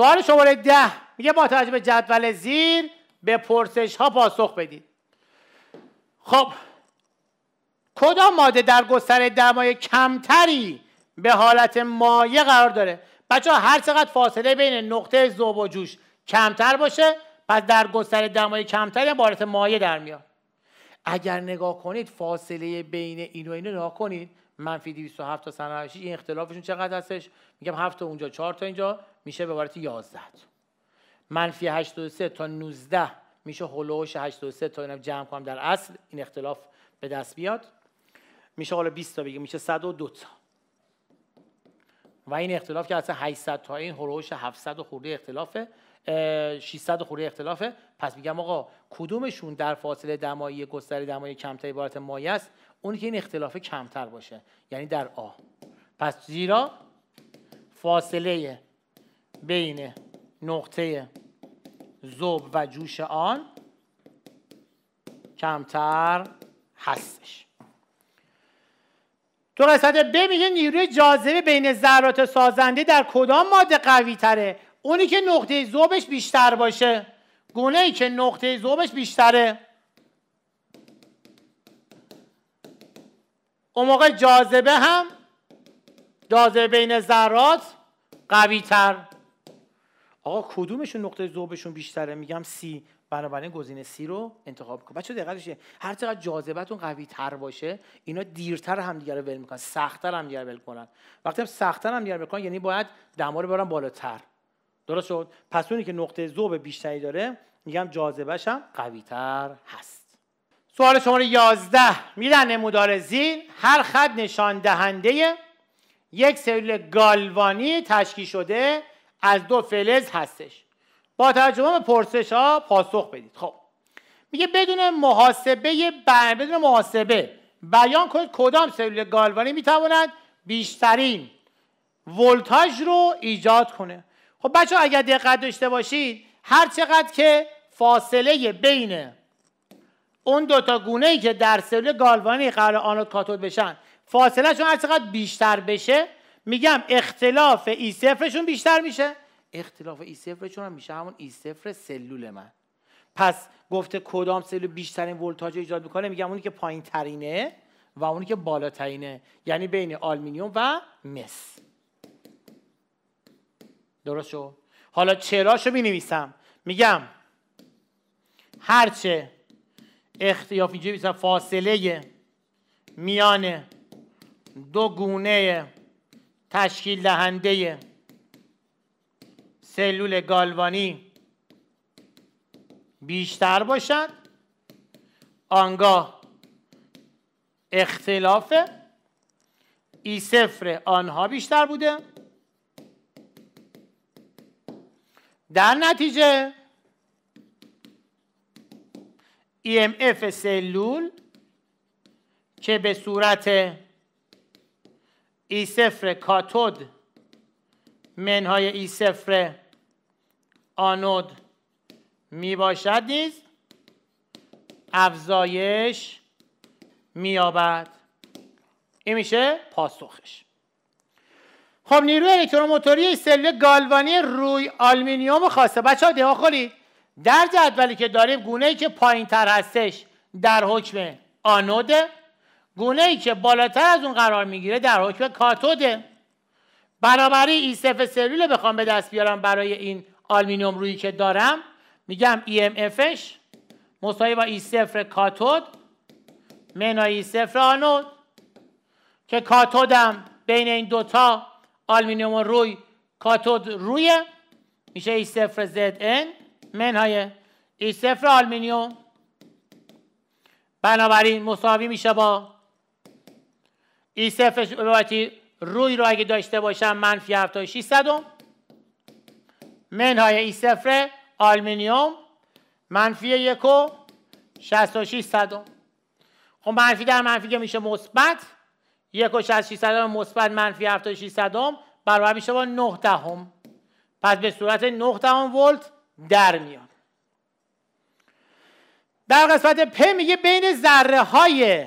سوال شماره ده میگه با توجه به جدول زیر به پرسش ها پاسخ بدید خب کدام ماده در گستره دمای کمتری به حالت مایع قرار داره بچه هر چقدر فاصله بین نقطه ذوب و جوش کمتر باشه پس در گستره دمای کمتری به حالت مایع در میاد اگر نگاه کنید فاصله بین این و اینو نگاه کنید منفی 207 تا 186 این اختلافشون چقدر هستش میگم 7 تا اونجا 4 تا اینجا میشه به عبارت 11 منفی 83 تا 19 میشه هولوش 83 تا اینم جمع کنم در اصل این اختلاف به دست بیاد میشه حالا 20 تا بگیم میشه 102 تا و این اختلاف که اصلا 800 تا این هولوش 700 خورده اختلافه 600 خوری اختلافه پس میگم آقا کدومشون در فاصله دمایی گستره دمایی کمتر عبارت مایع است اونی که این اختلافه کمتر باشه یعنی در آ پس زیرا فاصله بین نقطه زوب و جوش آن کمتر هستش تو قسمت ب میگه نیروی جاذبه بین ذرات سازنده در کدام ماده قوی تره اونی که نقطه ذوبش بیشتر باشه گونه ای که نقطه ذوبش بیشتره اون موقع جاذبه هم جاذبه بین ذرات قوی تر آقا کدومشون نقطه زوبشون بیشتره میگم سی بنابراین گزینه سی رو انتخاب کن بچه دقت شه هر چقدر جاذبتون قوی تر باشه اینا دیرتر هم دیگر رو ول میکنن سختتر هم دیگر ول کنن وقتی هم سختتر هم دیگر ول یعنی باید دما رو برن بالاتر درست شد پس اونی که نقطه ذوب بیشتری داره میگم جاذبهش هم قویتر هست سوال شماره 11 میدن نمودار زیر هر خط نشان دهنده یک سلول گالوانی تشکیل شده از دو فلز هستش با توجه به پرسش ها پاسخ بدید خب میگه بدون محاسبه بدون محاسبه بیان کنید کدام سلول گالوانی میتواند بیشترین ولتاژ رو ایجاد کنه خب بچه اگر دقت داشته باشید هر چقدر که فاصله بین اون دوتا گونه ای که در سلول گالوانی قرار آنود کاتود بشن فاصله شون هر چقدر بیشتر بشه میگم اختلاف ای بیشتر میشه اختلاف ای هم میشه همون ای سلول من پس گفته کدام سلول بیشترین ولتاژ رو ایجاد میکنه میگم اونی که پایین ترینه و اونی که بالاترینه یعنی بین آلمینیوم و مس درست شد حالا چراشو می نویسم میگم هرچه اختیاف اینجا بیسم فاصله میان دو گونه تشکیل دهنده سلول گالوانی بیشتر باشد آنگاه اختلاف ای صفر آنها بیشتر بوده در نتیجه EMF سلول که به صورت ای e صفر کاتود منهای ای e صفر آنود می باشد نیز افزایش مییابد این میشه پاسخش خب نیروی الکتروموتوری سلول گالوانی روی آلومینیوم خواسته بچه ها در جدولی که داریم گونه ای که پایین تر هستش در حکم آنوده گونه ای که بالاتر از اون قرار میگیره در حکم کاتوده بنابراین سف سلول بخوام به دست بیارم برای این آلمینیوم رویی که دارم میگم EMFش مساوی با ای سفر کاتود منای سفر آنود که کاتودم بین این دوتا آلومینیوم روی کاتود روی میشه ای صفر زد منهای ای صفر آلمینیوم بنابراین مساوی میشه با ای روی رو اگه داشته باشم منفی 76 صدم منهای ای صفر آلمینیوم منفی یک و 66 صدم خب منفی در منفی که میشه مثبت یکش از 600 مثبت منفی 76 صدم برابر میشه با 9 دهم پس به صورت 9 دهم ولت در میاد در قسمت پ میگه بین ذره های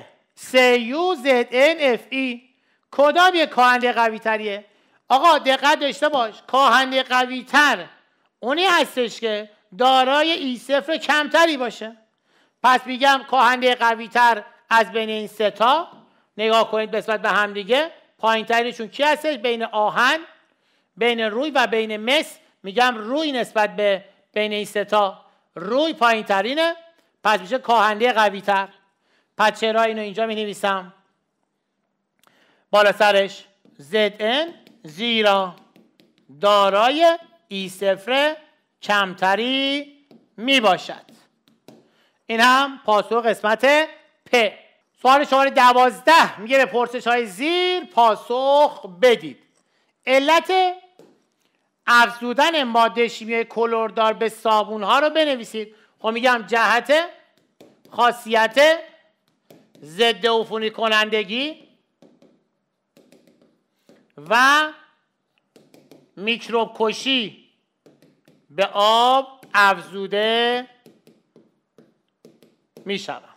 CU, ZN, FE کدام یک کاهنده قوی تریه آقا دقت داشته باش کاهنده قوی تر اونی هستش که دارای ای صفر کمتری باشه پس میگم کاهنده قوی تر از بین این سه تا نگاه کنید نسبت به همدیگه پایینترینشون کی هستش بین آهن بین روی و بین مس میگم روی نسبت به بین این ستا روی ترینه پس میشه کاهنده قویتر پس چرا اینو اینجا می نویسم بالا سرش ZN زیرا دارای ای صفر کمتری می باشد این هم پاسخ قسمت پ سوال شماره دوازده میگه به پرسش های زیر پاسخ بدید علت افزودن ماده شیمی کلوردار به صابون ها رو بنویسید خب میگم جهت خاصیت ضد عفونی کنندگی و میکروب کشی به آب افزوده می شود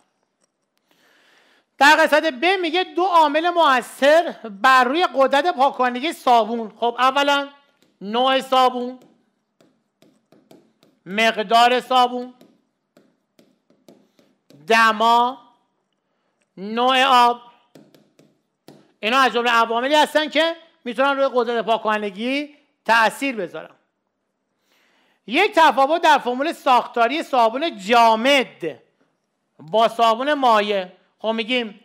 در قسمت ب میگه دو عامل موثر بر روی قدرت پاکانگی صابون خب اولا نوع صابون مقدار صابون دما نوع آب اینا از جمله عواملی هستن که میتونن روی قدرت پاکانگی تاثیر بذارن یک تفاوت در فرمول ساختاری صابون جامد با صابون مایع خب میگیم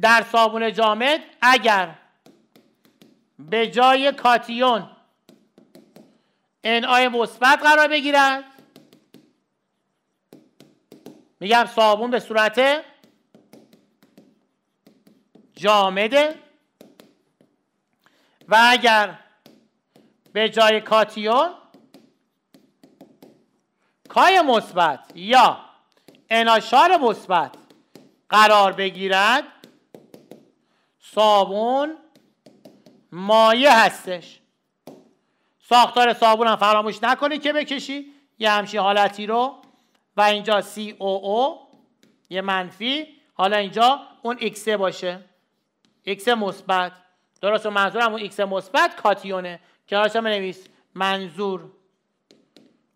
در صابون جامد اگر به جای کاتیون انعای مثبت قرار بگیرد میگم صابون به صورت جامده و اگر به جای کاتیون کای مثبت یا اناشار مثبت قرار بگیرد صابون مایه هستش ساختار صابون هم فراموش نکنی که بکشی یه همچین حالتی رو و اینجا COO یه منفی حالا اینجا اون X باشه X مثبت درست منظورم اون X مثبت کاتیونه که هم بنویس منظور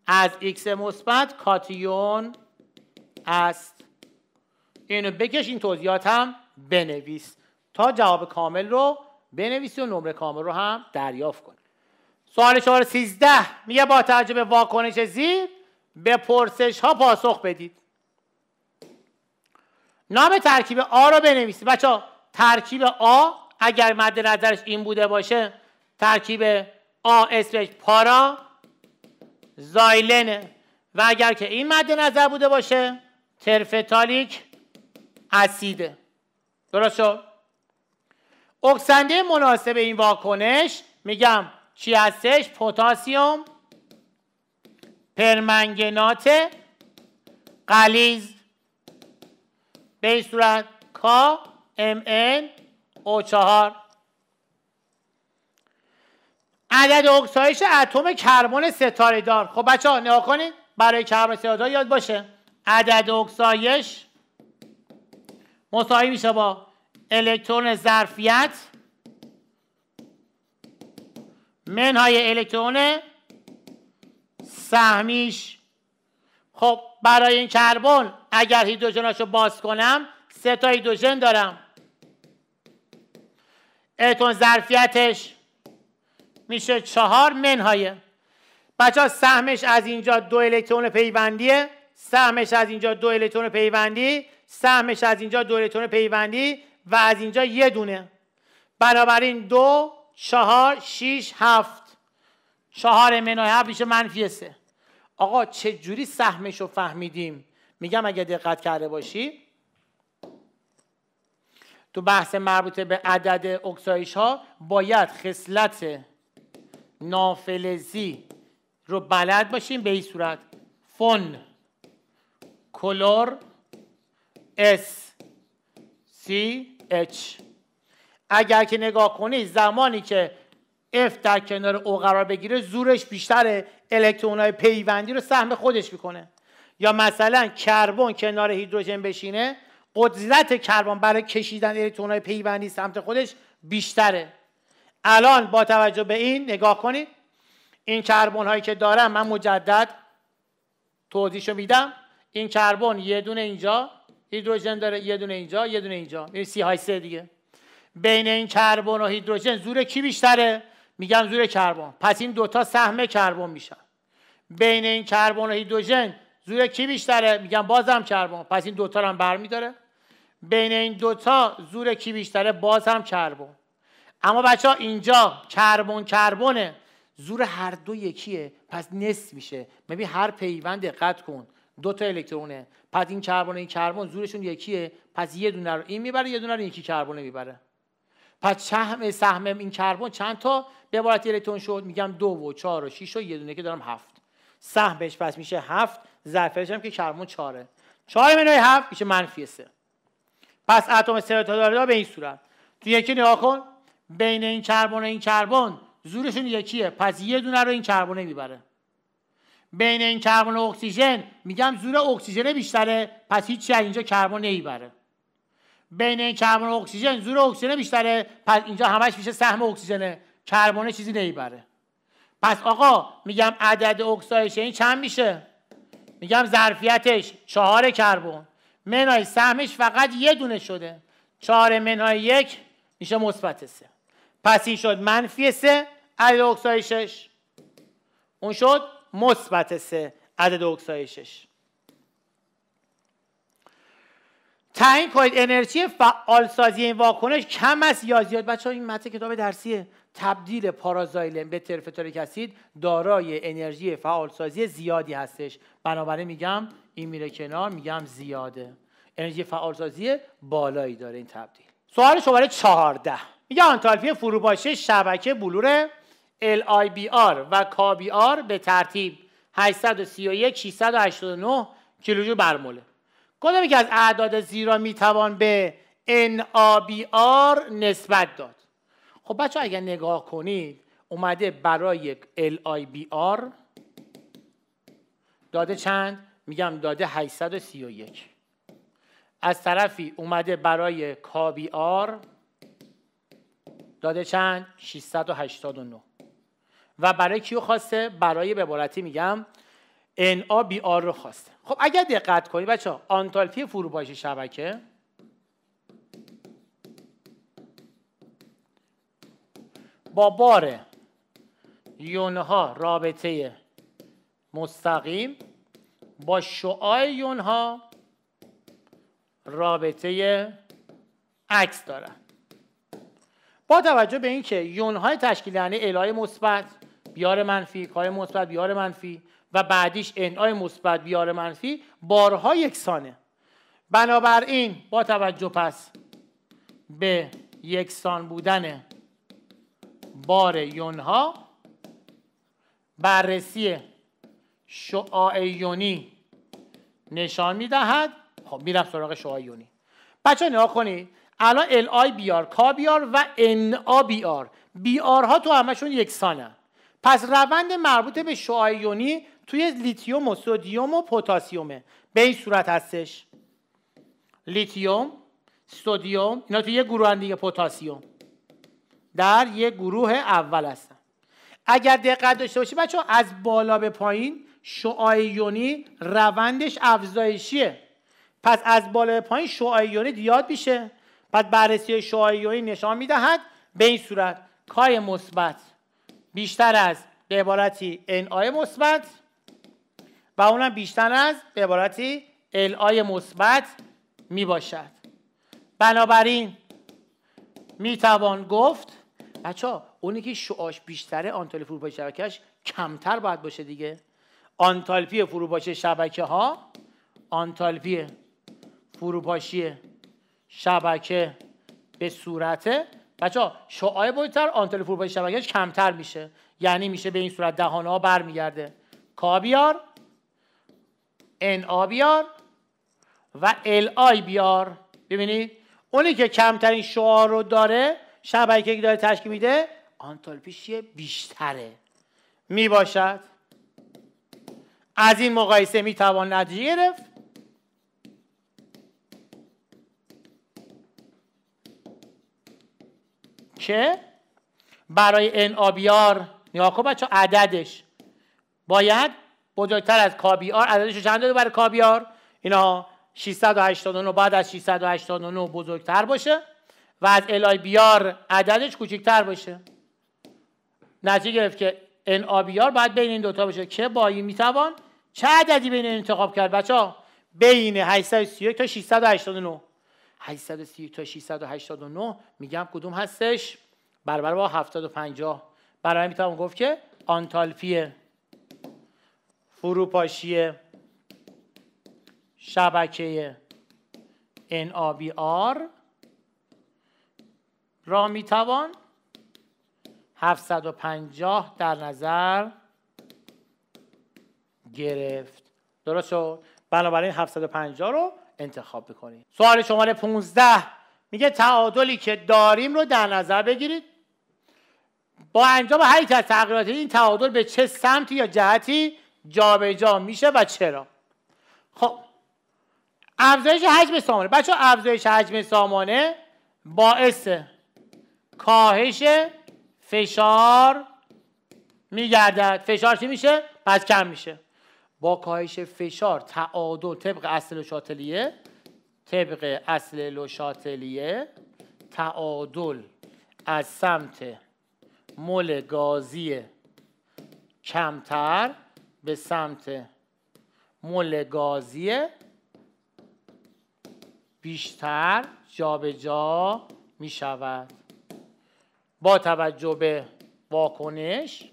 از X مثبت کاتیون است اینو بکش این توضیحات هم بنویس تا جواب کامل رو بنویسی و نمره کامل رو هم دریافت کنی سوال شماره 13 میگه با توجه به واکنش زیر به پرسش ها پاسخ بدید نام ترکیب آ رو بنویسید بچه ترکیب آ اگر مد نظرش این بوده باشه ترکیب آ اسمش پارا زایلنه و اگر که این مد نظر بوده باشه ترفتالیک اسیده درست شد اکسنده مناسب این واکنش میگم چی هستش پوتاسیوم پرمنگنات قلیز به این صورت کا ام ان عدد اکسایش اتم کربن ستاره دار خب بچه ها نها کنید برای کربن ستاره یاد باشه عدد اکسایش مساوی میشه با الکترون ظرفیت منهای الکترون سهمیش خب برای این کربن اگر هیدروژناشو باز کنم سه تا هیدروژن دارم الکترون ظرفیتش میشه چهار منهای بچه سهمش از اینجا دو الکترون پیوندیه سهمش از اینجا دو الکترون پیوندی سهمش از اینجا دو پیوندی و از اینجا یه دونه بنابراین دو چهار شیش هفت چهار منای هفت میشه منفی سه آقا چه جوری سهمش رو فهمیدیم میگم اگه دقت کرده باشی تو بحث مربوط به عدد اکسایش ها باید خصلت نافلزی رو بلد باشیم به این صورت فون کلور S C H اگر که نگاه کنی زمانی که F در کنار O قرار بگیره زورش بیشتر های پیوندی رو سهم خودش میکنه یا مثلا کربن کنار هیدروژن بشینه قدرت کربن برای کشیدن های پیوندی سمت خودش بیشتره الان با توجه به این نگاه کنید این کربن هایی که دارم من مجدد توضیحشو میدم این کربن یه دونه اینجا هیدروژن داره یه دونه اینجا یه دونه اینجا این سی های دیگه بین این کربن و هیدروژن زور کی بیشتره میگم زور کربن پس این دوتا سهم کربن میشن بین این کربن و هیدروژن زور کی بیشتره میگم بازم کربن پس این دوتا رو هم برمیداره بین این دوتا زور کی بیشتره بازم کربن اما بچه ها اینجا کربن کربنه زور هر دو یکیه پس نصف میشه ببین هر پیوند دقت کن دو تا الکترونه پس این کربن این کربن زورشون یکیه پس یه دونه رو این میبره یه دونه رو یکی کربن میبره پس سهم سهم این کربن چند تا به عبارت الکترون شد میگم دو و چهار و شیش و یه دونه که دارم هفت سهمش پس میشه هفت ظرفش هم که کربن چهاره چهار منوی هفت میشه منفی سه پس اتم داره به این صورت تو یکی نگاه کن بین این کربن و این کربن زورشون یکیه پس یه دونه رو این کربن میبره بین این کربن و اکسیژن میگم زور اکسیژن بیشتره پس هیچ اینجا کربن نمیبره بین این کربن و اکسیژن زور اکسیژن بیشتره پس اینجا همش میشه سهم اکسیژنه کربن چیزی نمیبره پس آقا میگم عدد اکسایش این چند میشه میگم ظرفیتش چهار کربن منهای سهمش فقط یه دونه شده چهار منهای یک میشه مثبت سه پس این شد منفی سه عدد اکسایشش اون شد مثبت سه عدد اکسایشش تعیین کنید انرژی فعال سازی این واکنش کم است یا زیاد بچه ها این متن کتاب درسیه تبدیل پارازایلم به ترفتوریک اسید دارای انرژی فعال سازی زیادی هستش بنابراین میگم این میره کنار میگم زیاده انرژی فعال سازی بالایی داره این تبدیل سوال شماره 14 میگه آنتالپی فروپاشی شبکه بلور LIBR و KBR به ترتیب 831 689 کیلوجو بر مول کدام که از اعداد زیرا توان به NABR نسبت داد خب بچه اگر نگاه کنید اومده برای LIBR داده چند؟ میگم داده 831 از طرفی اومده برای KBR داده چند؟ 689 و برای کیو خواسته برای به عبارتی میگم بی آر رو خواسته خب اگر دقت کنی بچه آنتالپی فروپاشی شبکه با بار یونها رابطه مستقیم با شعاع یونها رابطه عکس دارن با توجه به اینکه یونهای تشکیل دهنده الای مثبت بیار منفی کار مثبت بیار منفی و بعدیش انعای مثبت بیار منفی بارها یکسانه بنابراین با توجه پس به یکسان بودن بار یونها بررسی شعاع یونی نشان میدهد خب میرم سراغ شعاع یونی بچه نگاه کنید الان ال آی بیار کا بیار و ان آ بیار بیار ها تو همشون یکسانه پس روند مربوط به یونی توی لیتیوم و سودیوم و پوتاسیومه به این صورت هستش لیتیوم سودیوم اینا توی یه گروه دیگه پوتاسیوم در یه گروه اول هستن اگر دقت داشته باشید بچه از بالا به پایین یونی روندش افزایشیه پس از بالا به پایین یونی دیاد میشه بعد بررسی یونی نشان میدهد به این صورت کای مثبت بیشتر از به عبارتی آی مثبت و اونم بیشتر از به عبارتی آی مثبت می باشد بنابراین می توان گفت بچه اونی که شعاش بیشتره آنتالی فروپاشی شبکهش کمتر باید باشه دیگه آنتالپی فروپاشی شبکه ها آنتالپی فروپاشی شبکه به صورته بچه ها شعای بایدتر آنتل فوربای شبکهش کمتر میشه یعنی میشه به این صورت دهانه ها برمیگرده کا بیار ان و ال آی بیار ببینید اونی که کمترین شعا رو داره شبکه که داره تشکیل میده آنتالپیش بیشتره میباشد. از این مقایسه میتوان نتیجه گرفت میشه برای ان آبیار نگاه کن بچه عددش باید بزرگتر از کابیار عددش چند داده برای کابیار اینا 689 بعد از 689 بزرگتر باشه و از الای بیار عددش کوچکتر باشه نتیجه گرفت که ان آبیار باید بین این دوتا باشه که با این میتوان چه عددی بین این انتخاب کرد بچه ها بین 831 تا 689 830 تا 689 میگم کدوم هستش برابر با 750. برای میتونم گفت که آنتالپی فروپاشی شبکه NABR را میتوان 750 در نظر گرفت درست شد بنابراین 750 رو انتخاب بکنید. سوال شماره 15 میگه تعادلی که داریم رو در نظر بگیرید با انجام هر یک از تغییرات این تعادل به چه سمتی یا جهتی جابجا میشه و چرا خب افزایش حجم سامانه بچه افزایش حجم سامانه باعث کاهش فشار میگردد فشار چی میشه؟ پس کم میشه با کاهش فشار تعادل طبق اصل لوشاتلیه طبق اصل لوشاتلیه تعادل از سمت مل گازی کمتر به سمت مل گازی بیشتر جابجا جا می شود با توجه به واکنش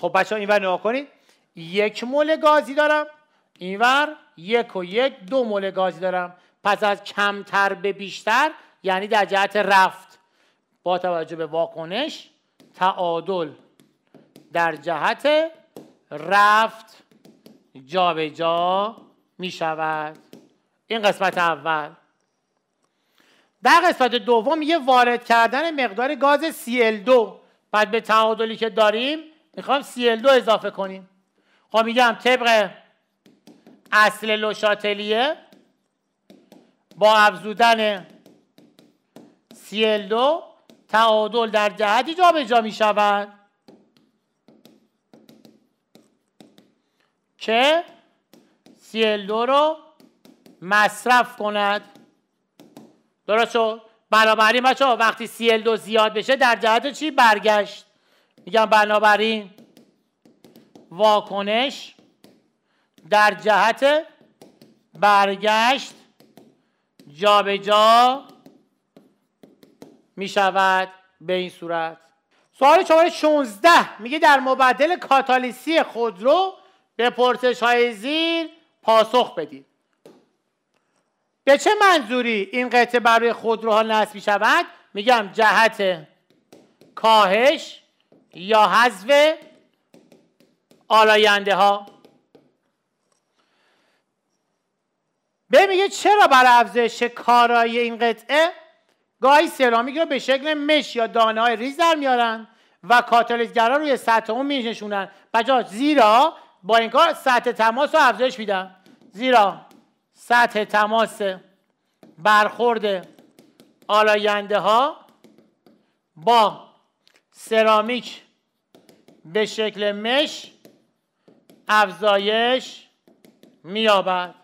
خب بچه اینور نگاه کنید یک مول گازی دارم اینور یک و یک دو مول گازی دارم پس از کمتر به بیشتر یعنی در جهت رفت با توجه به واکنش تعادل در جهت رفت جابجا جا می شود این قسمت اول در قسمت دوم یه وارد کردن مقدار گاز Cl2 بعد به تعادلی که داریم میخوام CL2 اضافه کنیم خب میگم طبق اصل لوشاتلیه با افزودن CL2 تعادل در جهتی جابجا می شود که CL2 رو مصرف کند درست شد بنابراین بچه وقتی CL2 زیاد بشه در جهت چی برگشت میگم بنابراین واکنش در جهت برگشت جابجا جا می شود به این صورت سوال شماره 16 میگه در مبدل کاتالیسی خودرو به پرسش های زیر پاسخ بدید به چه منظوری این قطعه برای خودروها نصب می شود میگم جهت کاهش یا حذف آلاینده ها به میگه چرا برای افزایش کارایی این قطعه گاهی سرامیک رو به شکل مش یا دانه های ریز در میارن و کاتالیزگرا روی سطح اون مینشونن بجا زیرا با این کار سطح تماس رو افزایش میدن زیرا سطح تماس برخورد آلاینده ها با سرامیک به شکل مش افزایش مییابد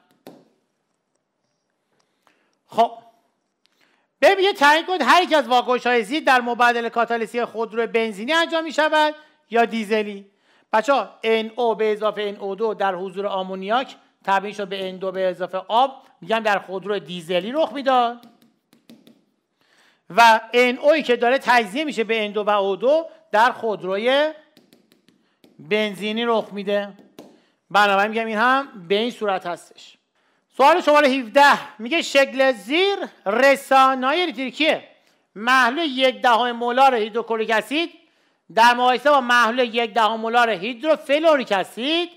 خب ببینید تعیین کنید هر یک از واکنش های در مبادله کاتالیسی خودرو بنزینی انجام می شود یا دیزلی بچه ها NO به اضافه NO2 در حضور آمونیاک تبدیل شد به N2 به اضافه آب میگم در خودرو دیزلی رخ میداد و اوی که داره تجزیه میشه به ان دو و او دو در خودروی بنزینی رخ میده بنابراین میگم این هم به این صورت هستش سوال شماره 17 میگه شکل زیر رسانای الکتریکی محلول یک دهم مولار هیدروکلوریک اسید در مقایسه با محلول یک دهم مولار هیدروفلوریک اسید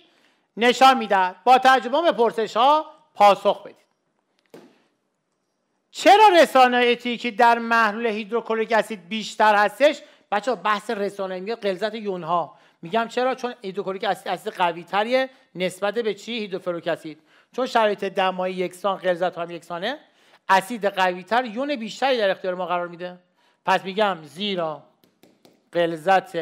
نشان میدهد با تجربه به پرسش ها پاسخ بدید چرا رسانه که در محلول هیدروکلوریک اسید بیشتر هستش بچه بحث رسانه میگه قلزت یونها میگم چرا چون هیدروکلوریک اسید اسید قوی تریه نسبت به چی هیدروفلوریک اسید چون شرایط دمایی یکسان غلظت هم یکسانه اسید تر یون بیشتری در اختیار ما قرار میده پس میگم زیرا غلظت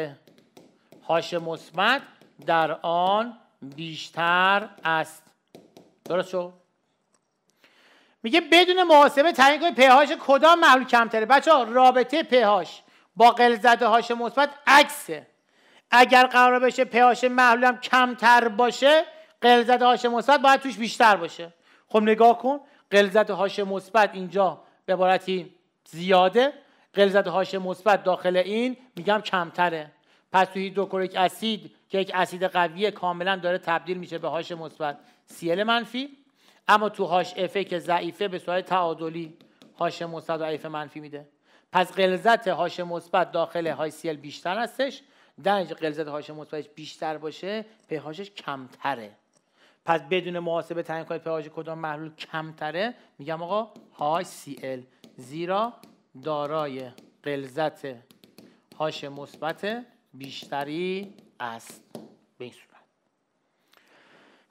هاش مثبت در آن بیشتر است درست شد میگه بدون محاسبه تعیین کنید پهاش کدام محلول کمتره بچه ها رابطه پهاش با قلزده هاش مثبت عکسه اگر قرار بشه پهاش محلولم کمتر باشه قلزده هاش مثبت باید توش بیشتر باشه خب نگاه کن قلزده هاش مثبت اینجا به عبارتی زیاده قلزده هاش مثبت داخل این میگم کمتره پس توی هیدروکلوریک اسید که یک اسید قوی کاملا داره تبدیل میشه به هاش مثبت سیل منفی اما تو هاش افه که ضعیفه به صورت تعادلی هاش مثبت و ضعیف منفی میده پس غلظت هاش مثبت داخل های سیل بیشتر هستش در غلظت هاش مثبتش بیشتر باشه هاشش کمتره پس بدون محاسبه تعیین کنید پهاش کدام محلول کمتره میگم آقا های سی زیرا دارای غلظت هاش مثبت بیشتری است به این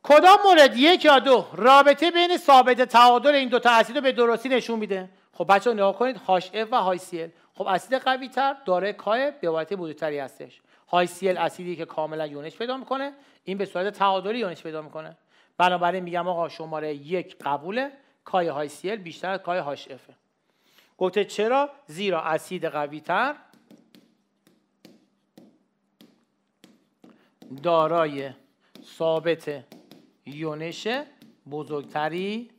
کدام مورد یک یا دو رابطه بین ثابت تعادل این دو تا اسید رو به درستی نشون میده خب بچه‌ها نگاه کنید هاش و های سیل خب اسید قوی تر داره کاه به واسطه بزرگتری هستش های اسیدی که کاملا یونش پیدا میکنه این به صورت تعادلی یونش پیدا میکنه بنابراین میگم آقا شماره یک قبوله کای های سیل بیشتر از کای هاش گفته چرا زیرا اسید قوی تر دارای ثابت یونش بزرگتری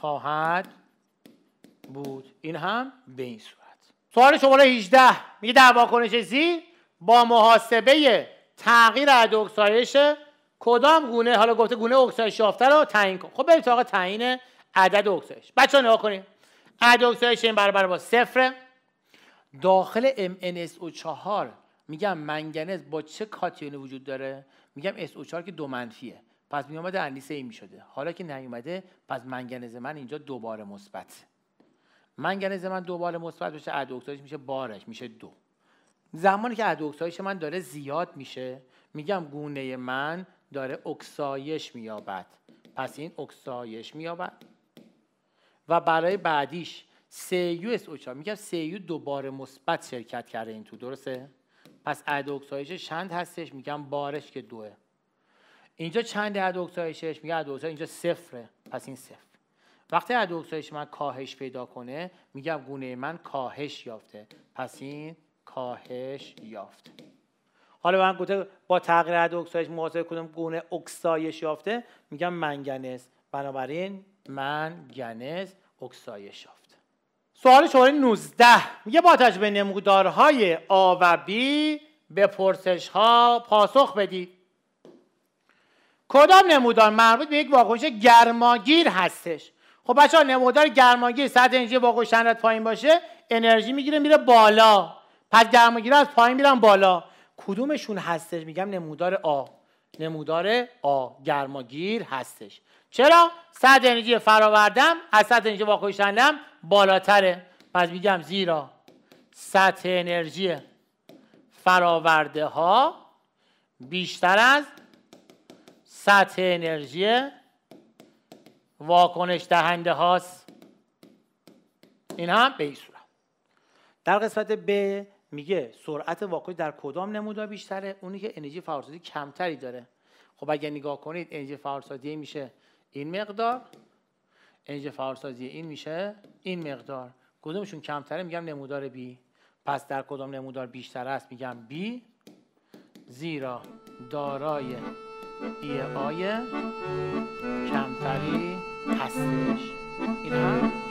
خواهد بود این هم به این صورت سوال شماره 18 میگه در واکنش زی با محاسبه تغییر عدد اکسایش کدام گونه حالا گفته گونه اکسایش یافته رو تعیین کن خب به سراغ تعیین عدد اکسایش ها نگاه کنیم عدد اکسایش این برابر با صفر داخل MnSO4 میگم منگنز با چه کاتیونی وجود داره میگم SO4 که دو منفیه پس اومده انیسه ای میشده حالا که نیومده پس منگنز من اینجا دوباره مثبت منگنز من دوباره مثبت بشه اکسایش میشه بارش میشه دو زمانی که اکسایش من داره زیاد میشه میگم گونه من داره اکسایش مییابد پس این اکسایش مییابد و برای بعدیش سیو اس اوچا میگم سیو دوباره مثبت شرکت کرده این تو درسته پس ادوکسایش چند هستش میگم بارش که دوه اینجا چند عدد اکسایشش میگه اینجا صفره پس این صفر وقتی عدد اکسایش من کاهش پیدا کنه میگم گونه من کاهش یافته پس این کاهش یافت حالا من گفته با تغییر عدد اکسایش مواظب کدوم گونه اکسایش یافته میگم منگنز بنابراین منگنز اکسایش یافته سوال شماره 19 میگه با تجربه نمودارهای آ و B به پرسش ها پاسخ بدید کدام نمودار مربوط به یک واکنش گرماگیر هستش خب ها نمودار گرماگیر سطح انرژی واکنش پایین باشه انرژی میگیره میره بالا پس گرماگیر از پایین میرن بالا کدومشون هستش میگم نمودار آ نمودار آ گرماگیر هستش چرا سطح انرژی فراوردم از سطح انرژی واکنش بالاتره پس میگم زیرا سطح انرژی فراورده ها بیشتر از سطح انرژی واکنش دهنده هاست این هم به این صورت در قسمت ب میگه سرعت واکنش در کدام نمودار بیشتره اونی که انرژی فعالسازی کمتری داره خب اگر نگاه کنید انرژی فعالسازی میشه این مقدار انرژی فعالسازی این میشه این مقدار کدومشون کمتره میگم نمودار بی، پس در کدام نمودار بیشتر است میگم بی زیرا دارای دیه آیه کمتری هستش این هم